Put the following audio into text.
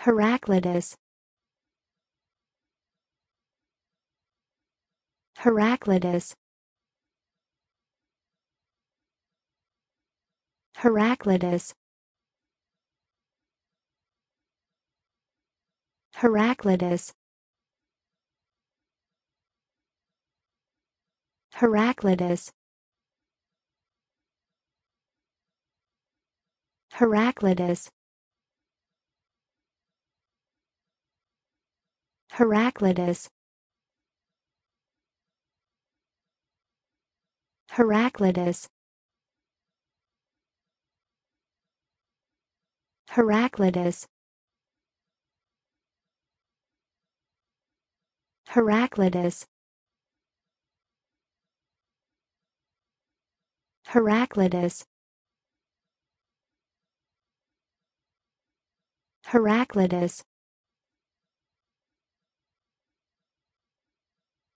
Heraclitus Heraclitus Heraclitus Heraclitus Heraclitus Heraclitus Heraclitus Heraclitus Heraclitus Heraclitus Heraclitus Heraclitus